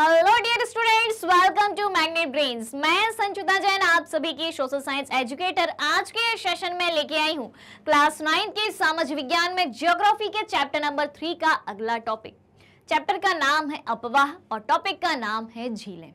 Hello dear students welcome to Magnet Brains मैं संचिता जैन आप सभी की सोशल साइंस एजुकेटर आज के सेशन में लेके आई हूँ क्लास नाइन के समाज विज्ञान में जियोग्राफी के चैप्टर नंबर थ्री का अगला टॉपिक चैप्टर का नाम है अपवाह और टॉपिक का नाम है झीलें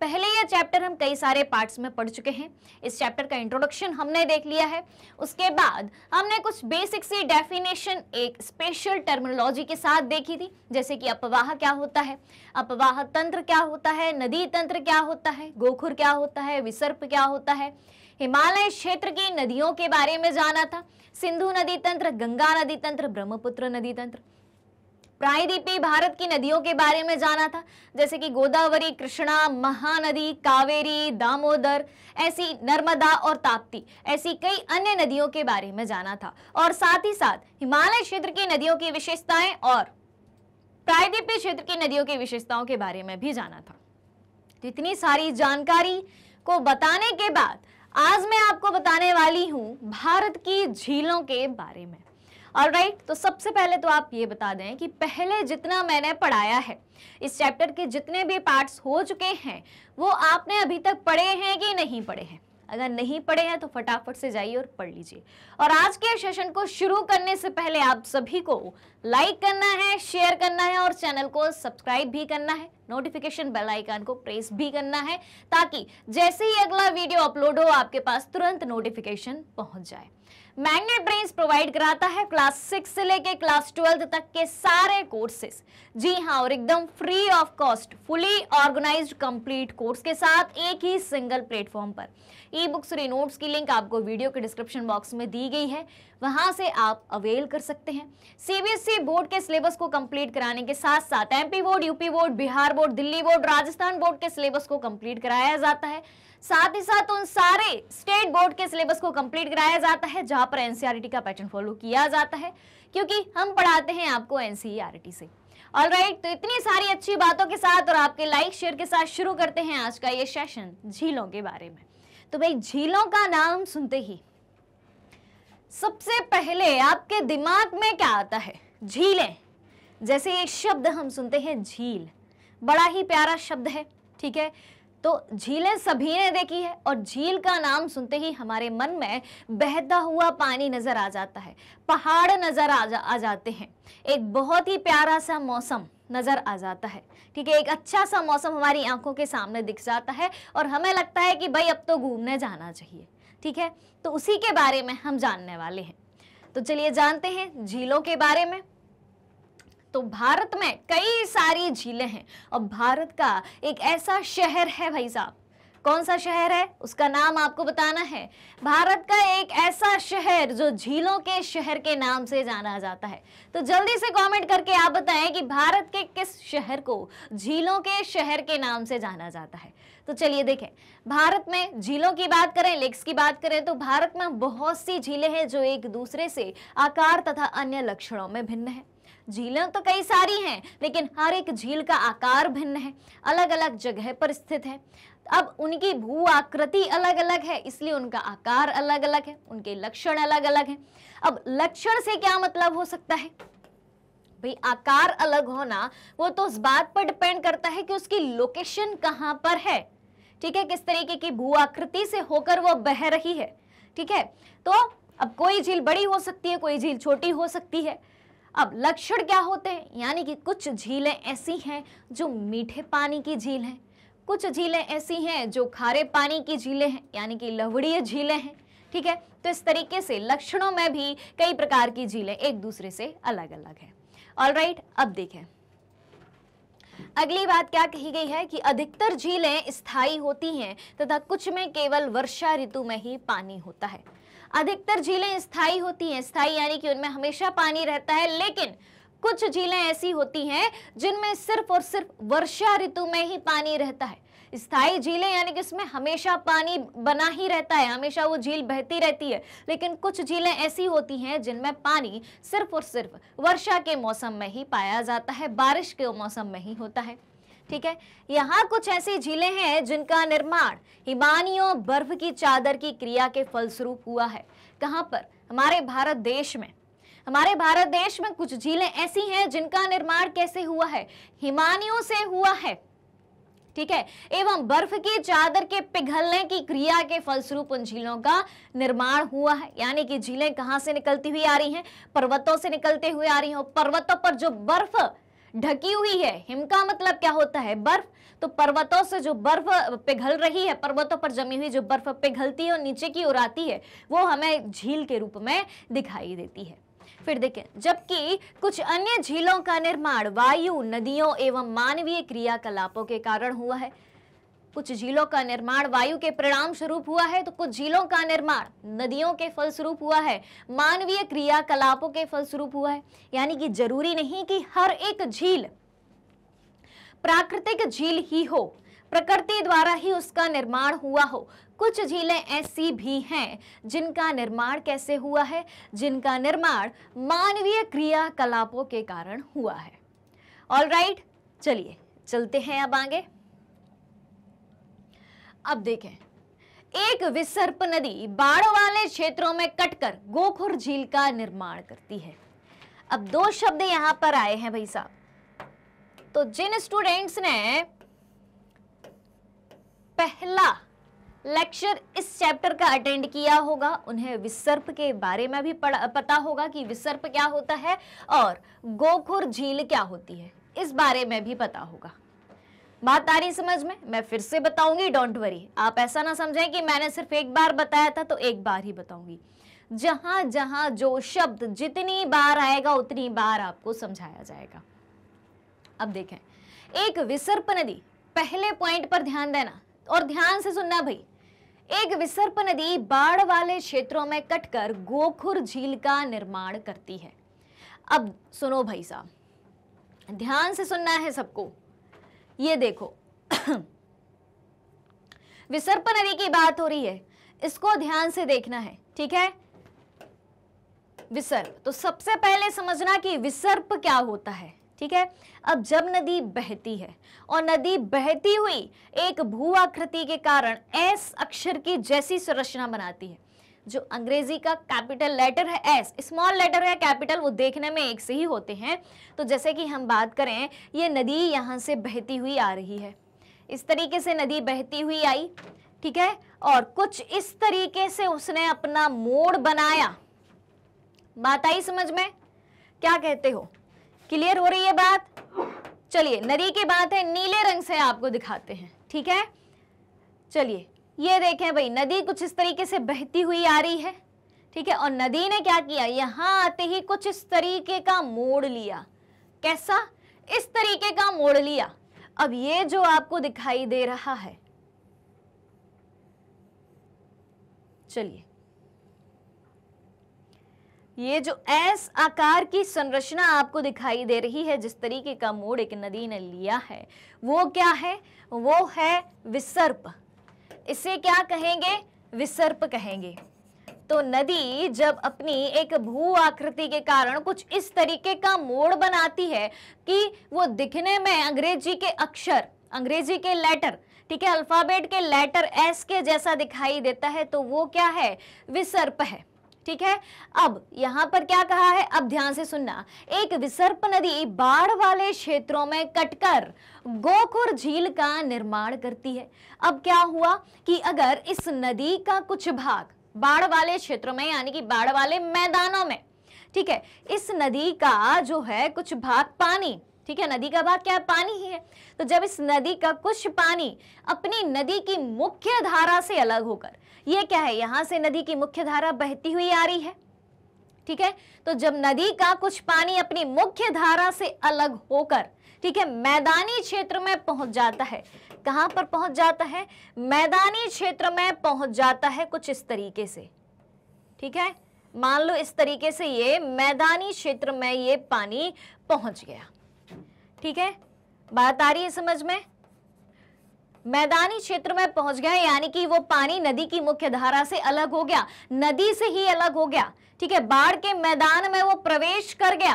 पहले यह चैप्टर हम कई सारे पार्ट्स में पढ़ चुके हैं इस चैप्टर का इंट्रोडक्शन हमने देख लिया है उसके बाद हमने कुछ बेसिक सी डेफिनेशन एक स्पेशल टर्मिनोलॉजी के साथ देखी थी जैसे कि अपवाह क्या होता है अपवाह तंत्र क्या होता है नदी तंत्र क्या होता है गोखुर क्या होता है विसर्प क्या होता है हिमालय क्षेत्र की नदियों के बारे में जाना था सिंधु नदी तंत्र गंगा नदी तंत्र ब्रह्मपुत्र नदी तंत्र प्रायद्वीप में भारत की नदियों के बारे में जाना था जैसे कि गोदावरी कृष्णा महानदी कावेरी दामोदर ऐसी नर्मदा और ताप्ती ऐसी कई अन्य नदियों के बारे में जाना था और साथ ही साथ हिमालय क्षेत्र की नदियों की विशेषताएं और प्रायद्वीपीय क्षेत्र की नदियों की विशेषताओं के बारे में भी जाना था तो इतनी सारी जानकारी को बताने के बाद आज मैं आपको बताने वाली हूँ भारत की झीलों के बारे में और राइट तो सबसे पहले तो आप ये बता दें कि पहले जितना मैंने पढ़ाया है इस चैप्टर के जितने भी पार्ट्स हो चुके हैं वो आपने अभी तक पढ़े हैं कि नहीं पढ़े हैं अगर नहीं पढ़े हैं तो फटाफट से जाइए और पढ़ लीजिए और आज के सेशन को शुरू करने से पहले आप सभी को लाइक करना है शेयर करना है और चैनल को सब्सक्राइब भी करना है नोटिफिकेशन बेल आइकन को प्रेस भी करना है ताकि जैसे ही अगला वीडियो अपलोड हो आपके पास तुरंत नोटिफिकेशन पहुंच जाए मैग्नेट ब्रेन्स प्रोवाइड कराता है क्लास सिक्स से लेके क्लास ट्वेल्थ तक के सारे कोर्सेस जी हाँ और एकदम free of cost fully organised complete course के साथ एक ही सिंगल प्लेटफॉर्म पर ई बुक्स और नोट्स की लिंक आपको वीडियो के डिस्क्रिप्शन बॉक्स में दी गई है वहां से आप अवेल कर सकते हैं सीबीएसई बोर्ड e के सिलेबस को कंप्लीट कराने के साथ साथ MP board UP board Bihar board Delhi board Rajasthan board के सिलेबस को कंप्लीट कराया जाता है साथ ही साथ उन सारे स्टेट बोर्ड के सिलेबस को कंप्लीट कराया जाता है जहां पर एनसीआरटी e का पैटर्न फॉलो किया जाता है क्योंकि हम पढ़ाते हैं आपको एनसीईआरटी e से ऑल right, तो इतनी सारी अच्छी बातों के साथ और आपके लाइक शेयर के साथ शुरू करते हैं आज का ये सेशन झीलों के बारे में तो भाई झीलों का नाम सुनते ही सबसे पहले आपके दिमाग में क्या आता है झीलें जैसे एक शब्द हम सुनते हैं झील बड़ा ही प्यारा शब्द है ठीक है तो झीलें सभी ने देखी है और झील का नाम सुनते ही हमारे मन में बहता हुआ पानी नजर आ जाता है पहाड़ नजर आ, जा, आ जाते हैं एक बहुत ही प्यारा सा मौसम नज़र आ जाता है ठीक है एक अच्छा सा मौसम हमारी आंखों के सामने दिख जाता है और हमें लगता है कि भाई अब तो घूमने जाना चाहिए ठीक है तो उसी के बारे में हम जानने वाले हैं तो चलिए जानते हैं झीलों के बारे में तो भारत में कई सारी झीलें हैं और भारत का एक ऐसा शहर है भाई साहब कौन सा शहर है उसका नाम आपको बताना है भारत का एक ऐसा शहर जो झीलों के शहर के नाम से जाना जाता है तो जल्दी से कमेंट करके आप बताएं कि भारत के किस शहर को झीलों के शहर के नाम से जाना जाता है तो चलिए देखें भारत में झीलों की बात करें लेक्स की बात करें तो भारत में बहुत सी झीलें हैं जो एक दूसरे से आकार तथा अन्य लक्षणों में भिन्न है झीलें तो कई सारी हैं लेकिन हर एक झील का आकार भिन्न है अलग अलग जगह पर स्थित है अब उनकी भू आकृति अलग अलग है इसलिए उनका आकार अलग अलग है उनके लक्षण अलग अलग है अब लक्षण से क्या मतलब हो सकता है भाई आकार अलग होना वो तो उस बात पर डिपेंड करता है कि उसकी लोकेशन कहाँ पर है ठीक है किस तरीके की भू आकृति से होकर वो बह रही है ठीक है तो अब कोई झील बड़ी हो सकती है कोई झील छोटी हो सकती है अब लक्षण क्या होते हैं यानी कि कुछ झीलें ऐसी हैं जो मीठे पानी की झील हैं कुछ झीलें ऐसी हैं जो खारे पानी की झीलें हैं यानी कि लवड़ीय झीलें हैं ठीक है तो इस तरीके से लक्षणों में भी कई प्रकार की झीलें एक दूसरे से अलग अलग है ऑल right, अब देखें अगली बात क्या कही गई है कि अधिकतर झीलें स्थायी होती हैं तथा कुछ में केवल वर्षा ऋतु में ही पानी होता है अधिकतर झीलें स्थायी होती हैं स्थायी यानी कि उनमें हमेशा पानी रहता है लेकिन कुछ झीलें ऐसी होती हैं जिनमें सिर्फ और सिर्फ वर्षा ऋतु में ही पानी रहता है स्थायी झीलें यानी कि उसमें हमेशा पानी बना ही रहता है हमेशा वो झील बहती रहती है लेकिन कुछ झीलें ऐसी होती हैं जिनमें पानी सिर्फ और सिर्फ वर्षा के मौसम में ही पाया जाता है बारिश के मौसम में ही होता है ठीक है यहाँ कुछ ऐसी झीलें हैं जिनका निर्माण हिमानियों बर्फ की चादर की क्रिया के फलस्वरूप हुआ है कहाँ पर हमारे भारत देश में हमारे भारत देश में कुछ झीलें ऐसी हैं जिनका निर्माण कैसे हुआ है हिमानियों से हुआ है ठीक है एवं बर्फ की चादर के पिघलने की क्रिया के फलस्वरूप उन झीलों का निर्माण हुआ है यानी कि झीलें कहाँ से निकलती हुई आ रही हैं पर्वतों से निकलते हुए आ रही हैं पर्वतों पर जो बर्फ ढकी हुई है हिम का मतलब क्या होता है बर्फ तो पर्वतों से जो बर्फ पिघल रही है पर्वतों पर जमी हुई जो बर्फ पिघलती है और नीचे की ओर आती है वो हमें झील के रूप में दिखाई देती है फिर देखें जबकि कुछ अन्य झीलों का निर्माण वायु नदियों एवं मानवीय क्रियाकलापों के कारण हुआ है कुछ झीलों का निर्माण वायु के परिणाम स्वरूप हुआ है तो कुछ झीलों का निर्माण नदियों के फलस्वरूप हुआ है मानवीय क्रियाकलापों के फलस्वरूप हुआ है यानी कि जरूरी नहीं कि हर एक झील प्राकृतिक झील ही हो प्रकृति द्वारा ही उसका निर्माण हुआ हो कुछ झीलें ऐसी भी हैं जिनका निर्माण कैसे हुआ है जिनका निर्माण मानवीय क्रियाकलापों के कारण हुआ है ऑल राइट right, चलिए चलते हैं अब आगे अब देखें एक विसर्प नदी बाढ़ वाले क्षेत्रों में कटकर गोखुर झील का निर्माण करती है अब दो शब्द यहां पर आए हैं भाई साहब तो जिन स्टूडेंट्स ने पहला लेक्चर इस चैप्टर का अटेंड किया होगा उन्हें विसर्प के बारे में भी पता होगा कि विसर्प क्या होता है और गोखुर झील क्या होती है इस बारे में भी पता होगा बात आ रही समझ में मैं फिर से बताऊंगी डोंट वरी आप ऐसा ना समझें कि मैंने सिर्फ एक बार बताया था तो एक बार ही बताऊंगी जहां जहां जो शब्द जितनी बार आएगा उतनी बार आपको समझाया जाएगा अब देखें एक विसर्प नदी पहले पॉइंट पर ध्यान देना और ध्यान से सुनना भाई एक विसर्प नदी बाढ़ वाले क्षेत्रों में कटकर गोखुर झील का निर्माण करती है अब सुनो भाई साहब ध्यान से सुनना है सबको ये देखो विसर्प नदी की बात हो रही है इसको ध्यान से देखना है ठीक है विसर्प तो सबसे पहले समझना कि विसर्प क्या होता है ठीक है अब जब नदी बहती है और नदी बहती हुई एक भू आकृति के कारण एस अक्षर की जैसी संरचना बनाती है जो अंग्रेजी का कैपिटल लेटर है एस स्मॉल लेटर है कैपिटल वो देखने में एक से ही होते हैं तो जैसे कि हम बात करें ये नदी यहाँ से बहती हुई आ रही है इस तरीके से नदी बहती हुई आई ठीक है और कुछ इस तरीके से उसने अपना मोड़ बनाया बात आई समझ में क्या कहते हो क्लियर हो रही है बात चलिए नदी की बात है नीले रंग से आपको दिखाते हैं ठीक है चलिए ये देखें भाई नदी कुछ इस तरीके से बहती हुई आ रही है ठीक है और नदी ने क्या किया यहाँ आते ही कुछ इस तरीके का मोड़ लिया कैसा इस तरीके का मोड़ लिया अब ये जो आपको दिखाई दे रहा है चलिए ये जो एस आकार की संरचना आपको दिखाई दे रही है जिस तरीके का मोड़ एक नदी ने लिया है वो क्या है वो है विसर्प इसे क्या कहेंगे विसर्प कहेंगे तो नदी जब अपनी एक भू आकृति के कारण कुछ इस तरीके का मोड़ बनाती है कि वो दिखने में अंग्रेजी के अक्षर अंग्रेजी के लेटर ठीक है अल्फाबेट के लेटर एस के जैसा दिखाई देता है तो वो क्या है विसर्प है ठीक है अब यहां पर क्या कहा है अब ध्यान से सुनना एक विसर्प नदी बाढ़ वाले क्षेत्रों में कटकर गोखुर झील का निर्माण करती है अब क्या हुआ कि अगर इस नदी का कुछ भाग बाढ़ वाले क्षेत्रों में यानी कि बाढ़ वाले मैदानों में ठीक है इस नदी का जो है कुछ भाग पानी ठीक है नदी का भाग क्या है पानी ही है तो जब इस नदी का कुछ पानी अपनी नदी की मुख्य धारा से अलग होकर ये क्या है यहां से नदी की मुख्य धारा बहती हुई आ रही है ठीक है तो जब नदी का कुछ पानी अपनी मुख्य धारा से अलग होकर ठीक है मैदानी क्षेत्र में पहुंच जाता है कहां पर पहुंच जाता है मैदानी क्षेत्र में पहुंच जाता है कुछ इस तरीके से ठीक है मान लो इस तरीके से ये मैदानी क्षेत्र में ये पानी पहुंच गया ठीक है बात आ रही है समझ में मैदानी क्षेत्र में पहुंच गया यानी कि वो पानी नदी की मुख्य धारा से अलग हो गया नदी से ही अलग हो गया ठीक है बाढ़ के मैदान में वो प्रवेश कर गया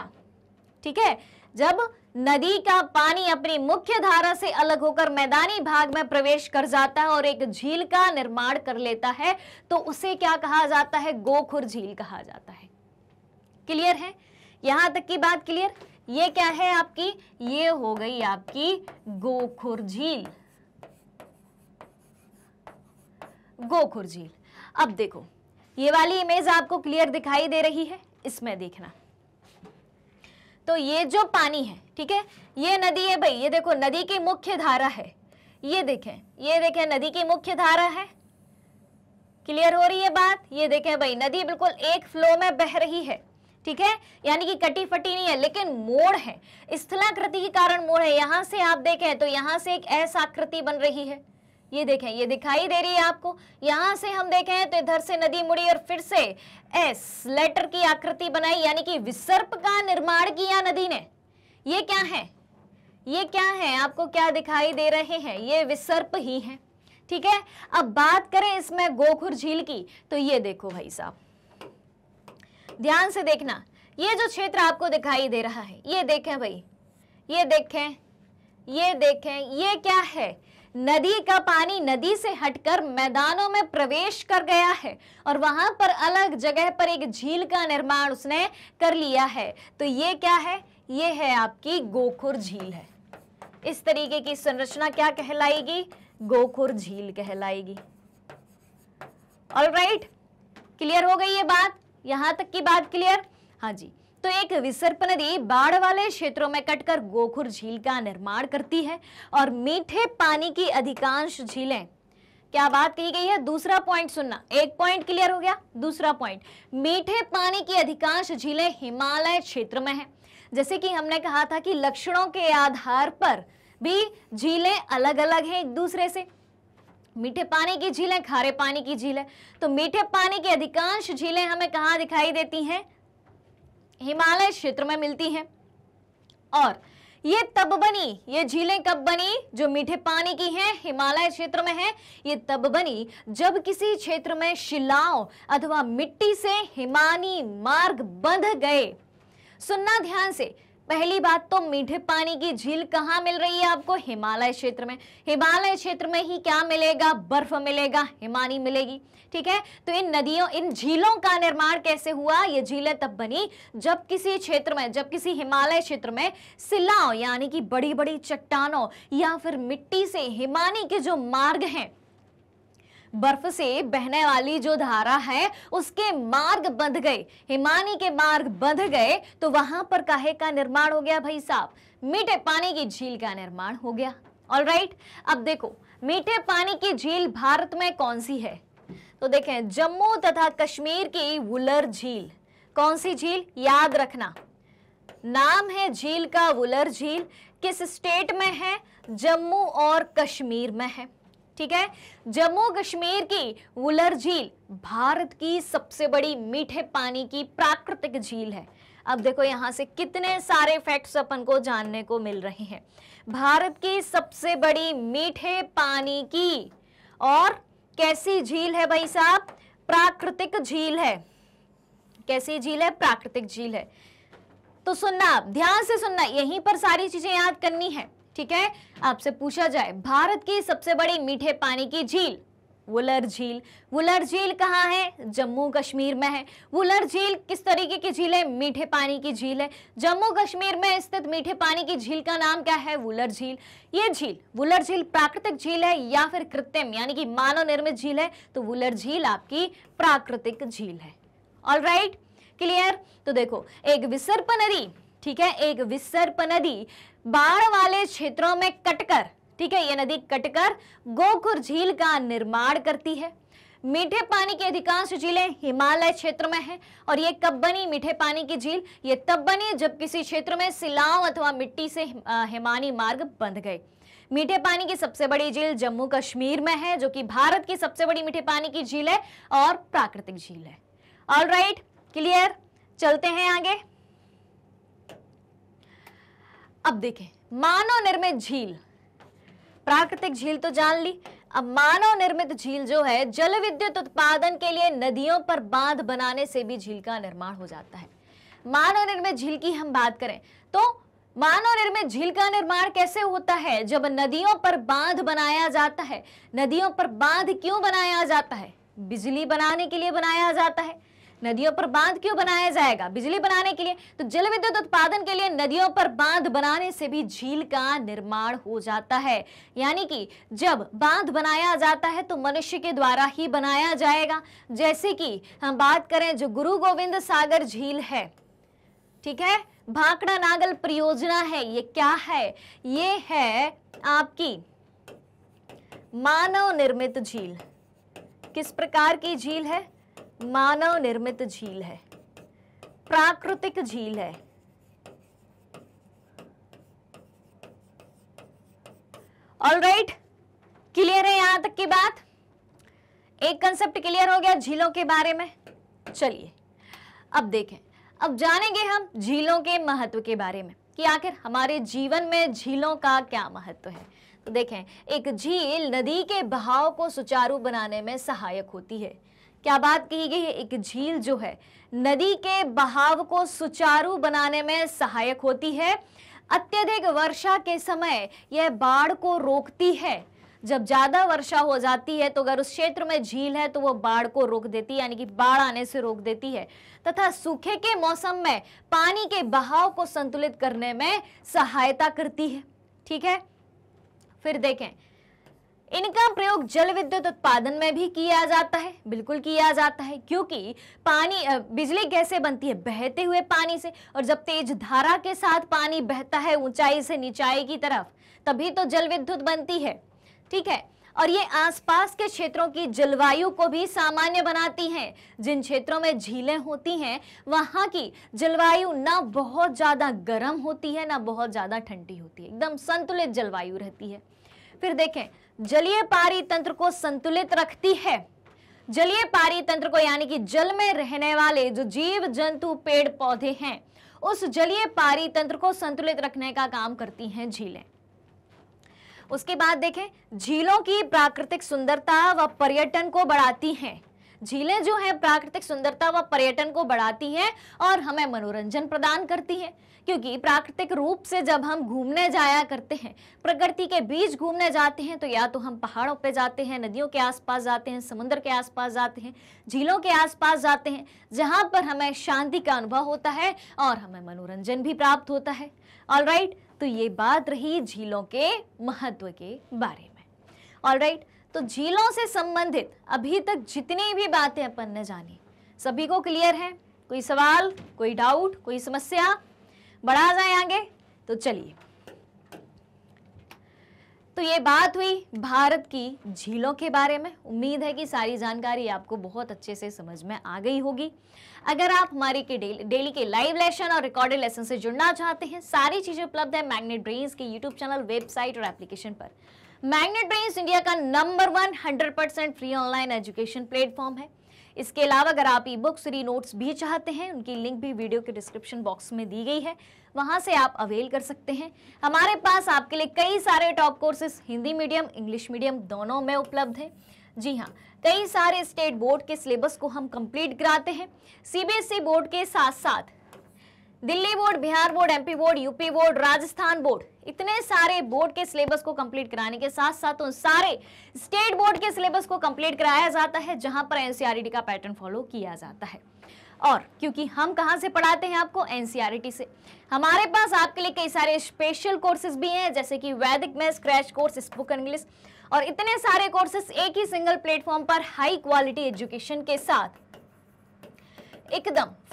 ठीक है जब नदी का पानी अपनी मुख्य धारा से अलग होकर मैदानी भाग में प्रवेश कर जाता है और एक झील का निर्माण कर लेता है तो उसे क्या कहा जाता है गोखुर झील कहा जाता है क्लियर है यहां तक की बात क्लियर ये क्या है आपकी ये हो गई आपकी गोखुर झील गोखुर झील अब देखो ये वाली इमेज आपको क्लियर दिखाई दे रही है इसमें देखना तो ये जो पानी है ठीक है ये नदी है भाई ये देखो नदी की मुख्य धारा है ये देखें ये देखें नदी की मुख्य धारा है क्लियर हो रही है बात ये देखें भाई नदी बिल्कुल एक फ्लो में बह रही है ठीक है यानी कि कटी फटी नहीं है लेकिन मोड़ है स्थलाकृति के कारण मोड़ है यहां से आप देखें तो यहां से एक आकृति बन रही है ये देखें ये दिखाई दे रही है आपको यहां से हम देखें तो इधर से नदी मुड़ी और फिर से एस लेटर की आकृति बनाई यानी कि विसर्प का निर्माण किया नदी ने ये क्या है ये क्या है आपको क्या दिखाई दे रहे हैं ये विसर्प ही है ठीक है अब बात करें इसमें गोखुर झील की तो ये देखो भाई साहब ध्यान से देखना ये जो क्षेत्र आपको दिखाई दे रहा है ये देखें भाई ये देखें ये देखें ये क्या है नदी का पानी नदी से हटकर मैदानों में प्रवेश कर गया है और वहां पर अलग जगह पर एक झील का निर्माण उसने कर लिया है तो ये क्या है ये है आपकी गोखुर झील है इस तरीके की संरचना क्या कहलाएगी गोखुर झील कहलाएगी राइट क्लियर हो गई ये बात यहाँ तक की बात क्लियर हाँ जी तो एक विसर्प नदी बाढ़ वाले क्षेत्रों में कटकर गोखुर झील का निर्माण करती है और मीठे पानी की अधिकांश झीलें क्या बात कही गई है दूसरा पॉइंट सुनना एक पॉइंट क्लियर हो गया दूसरा पॉइंट मीठे पानी की अधिकांश झीलें हिमालय क्षेत्र में हैं जैसे कि हमने कहा था कि लक्षणों के आधार पर भी झीलें अलग अलग हैं एक दूसरे से मीठे पानी की झील है खारे पानी की झील है तो मीठे पानी की अधिकांश झीलें हमें कहाँ दिखाई देती हैं हिमालय क्षेत्र में मिलती हैं और ये तब बनी ये झीलें कब बनी जो मीठे पानी की हैं हिमालय क्षेत्र में है ये तब बनी जब किसी क्षेत्र में शिलाओं अथवा मिट्टी से हिमानी मार्ग बंध गए सुनना ध्यान से पहली बात तो मीठे पानी की झील कहाँ मिल रही है आपको हिमालय क्षेत्र में हिमालय क्षेत्र में ही क्या मिलेगा बर्फ मिलेगा हिमानी मिलेगी ठीक है तो इन नदियों इन झीलों का निर्माण कैसे हुआ ये झीलें तब बनी जब किसी क्षेत्र में जब किसी हिमालय क्षेत्र में सिलाओं यानी कि बड़ी बड़ी चट्टानों या फिर मिट्टी से हिमानी के जो मार्ग हैं बर्फ से बहने वाली जो धारा है उसके मार्ग बंध गए हिमानी के मार्ग बंध गए तो वहां पर काहे का निर्माण हो गया भाई साहब मीठे पानी की झील का निर्माण हो गया ऑल राइट right? अब देखो मीठे पानी की झील भारत में कौन सी है तो देखें जम्मू तथा कश्मीर की वुलर झील कौन सी झील याद रखना नाम है झील का वुलर झील किस स्टेट में है जम्मू और कश्मीर में है ठीक है जम्मू कश्मीर की वुलर झील भारत की सबसे बड़ी मीठे पानी की प्राकृतिक झील है अब देखो यहां से कितने सारे फैक्ट्स अपन को जानने को मिल रहे हैं भारत की सबसे बड़ी मीठे पानी की और कैसी झील है भाई साहब प्राकृतिक झील है कैसी झील है प्राकृतिक झील है तो सुनना आप ध्यान से सुनना यहीं पर सारी चीजें याद करनी है ठीक है आपसे पूछा जाए भारत की सबसे बड़ी मीठे पानी की झील वुलर झील वुलर झील कहाँ है जम्मू कश्मीर में है वुलर झील किस तरीके की झील है मीठे पानी की झील है जम्मू कश्मीर में स्थित मीठे पानी की झील का नाम क्या है वुलर झील ये झील वुलर झील प्राकृतिक झील है या फिर कृत्रिम यानी कि मानव निर्मित झील है तो वुलर झील आपकी प्राकृतिक झील है ऑल क्लियर right? तो देखो एक विसर्प नदी ठीक है एक विसर्प नदी बाढ़ वाले क्षेत्रों में कटकर ठीक है ये नदी कटकर गोखुर झील का निर्माण करती है मीठे पानी की अधिकांश झीलें हिमालय क्षेत्र में हैं और ये कब बनी मीठे पानी की झील ये तब बनी जब किसी क्षेत्र में सिलाव अथवा मिट्टी से हिमानी मार्ग बंध गए मीठे पानी की सबसे बड़ी झील जम्मू कश्मीर में है जो कि भारत की सबसे बड़ी मीठे पानी की झील है और प्राकृतिक झील है ऑल राइट क्लियर चलते हैं आगे अब देखें मानव निर्मित झील प्राकृतिक झील तो जान ली अब मानव निर्मित झील जो है जल विद्युत उत्पादन के लिए नदियों पर बांध बनाने से भी झील का निर्माण हो जाता है मानव निर्मित झील की हम बात करें तो मानव निर्मित झील का निर्माण कैसे होता है जब नदियों पर बांध बनाया जाता है नदियों पर बांध क्यों बनाया जाता है बिजली बनाने के लिए बनाया जाता है नदियों पर बांध क्यों बनाया जाएगा बिजली बनाने के लिए तो जल विद्युत उत्पादन के लिए नदियों पर बांध बनाने से भी झील का निर्माण हो जाता है यानी कि जब बांध बनाया जाता है तो मनुष्य के द्वारा ही बनाया जाएगा जैसे कि हम बात करें जो गुरु गोविंद सागर झील है ठीक है भाकड़ा नागल परियोजना है ये क्या है ये है आपकी मानव निर्मित झील किस प्रकार की झील है मानव निर्मित झील है प्राकृतिक झील है ऑल राइट क्लियर है यहां तक की बात एक कंसेप्ट क्लियर हो गया झीलों के बारे में चलिए अब देखें अब जानेंगे हम झीलों के महत्व के बारे में कि आखिर हमारे जीवन में झीलों का क्या महत्व है तो देखें एक झील नदी के बहाव को सुचारू बनाने में सहायक होती है क्या बात कही गई है एक झील जो है नदी के बहाव को सुचारू बनाने में सहायक होती है अत्यधिक वर्षा के समय यह बाढ़ को रोकती है जब ज़्यादा वर्षा हो जाती है तो अगर उस क्षेत्र में झील है तो वह बाढ़ को रोक देती है यानी कि बाढ़ आने से रोक देती है तथा सूखे के मौसम में पानी के बहाव को संतुलित करने में सहायता करती है ठीक है फिर देखें इनका प्रयोग जल विद्युत उत्पादन में भी किया जाता है बिल्कुल किया जाता है क्योंकि पानी बिजली कैसे बनती है बहते हुए पानी से और जब तेज धारा के साथ पानी बहता है ऊंचाई से नीचाई की तरफ तभी तो जल विद्युत बनती है ठीक है और ये आसपास के क्षेत्रों की जलवायु को भी सामान्य बनाती हैं जिन क्षेत्रों में झीलें होती हैं वहाँ की जलवायु ना बहुत ज़्यादा गर्म होती है ना बहुत ज़्यादा ठंडी होती है एकदम संतुलित जलवायु रहती है फिर देखें जलीय पारी तंत्र को संतुलित रखती है जलीय पारी तंत्र को यानी कि जल में रहने वाले जो जीव जंतु पेड़ पौधे हैं उस जलीय पारी तंत्र को संतुलित रखने का काम करती हैं झीलें उसके बाद देखें झीलों की प्राकृतिक सुंदरता व पर्यटन को बढ़ाती हैं झीलें जो हैं प्राकृतिक सुंदरता व पर्यटन को बढ़ाती हैं और हमें मनोरंजन प्रदान करती हैं क्योंकि प्राकृतिक रूप से जब हम घूमने जाया करते हैं प्रकृति के बीच घूमने जाते हैं तो या तो हम पहाड़ों पे जाते हैं नदियों के आसपास जाते हैं समुद्र के आसपास जाते हैं झीलों के आसपास जाते हैं जहां पर हमें शांति का अनुभव होता है और हमें मनोरंजन भी प्राप्त होता है ऑल right, तो ये बात रही झीलों के महत्व के बारे में ऑल right, तो झीलों से संबंधित अभी तक जितनी भी बातें अपन ने जानी सभी को क्लियर है कोई सवाल कोई डाउट कोई समस्या बढ़ा जाए आगे तो चलिए तो ये बात हुई भारत की झीलों के बारे में उम्मीद है कि सारी जानकारी आपको बहुत अच्छे से समझ में आ गई होगी अगर आप हमारे के डेली, डेली के लाइव लेसन और रिकॉर्डेड लेसन से जुड़ना चाहते हैं सारी चीज़ें उपलब्ध है मैग्नेट ब्रेन्स के यूट्यूब चैनल वेबसाइट और एप्लीकेशन पर मैग्नेट ब्रेन्स इंडिया का number one hundred percent free online education platform है इसके अलावा अगर आप ई बुक्स री नोट्स भी चाहते हैं उनकी लिंक भी वीडियो के डिस्क्रिप्शन बॉक्स में दी गई है वहाँ से आप अवेल कर सकते हैं हमारे पास आपके लिए कई सारे top courses Hindi medium English medium दोनों में उपलब्ध हैं जी हाँ कई सारे स्टेट बोर्ड के सिलेबस को हम कंप्लीट कराते हैं सीबीएसई बोर्ड e के साथ साथ Delhi board Bihar board MP board UP board Rajasthan board इतने सारे बोर्ड के सिलेबस को कंप्लीट कराने के साथ साथ उन सारे स्टेट बोर्ड के सिलेबस को कंप्लीट कराया जाता है जहां पर एनसीआरटी e का पैटर्न फॉलो किया जाता है और क्योंकि हम कहा से पढ़ाते हैं आपको एनसीआरटी e से हमारे पास आपके लिए कई सारे स्पेशल कोर्सेज भी हैं जैसे कि वैदिक में क्रैश कोर्स स्पोकन इंग्लिश और इतने सारे कोर्सेज एक ही सिंगल प्लेटफॉर्म पर हाई क्वालिटी एजुकेशन के साथ एकदम